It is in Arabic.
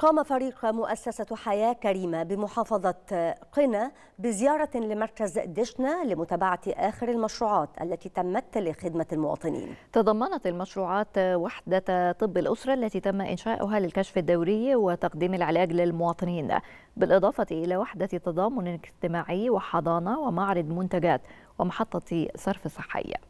قام فريق مؤسسة حياة كريمة بمحافظة قنا بزيارة لمركز دشنا لمتابعة آخر المشروعات التي تمت لخدمة المواطنين تضمنت المشروعات وحدة طب الأسرة التي تم إنشاؤها للكشف الدوري وتقديم العلاج للمواطنين بالإضافة إلى وحدة تضامن اجتماعي وحضانة ومعرض منتجات ومحطة صرف صحية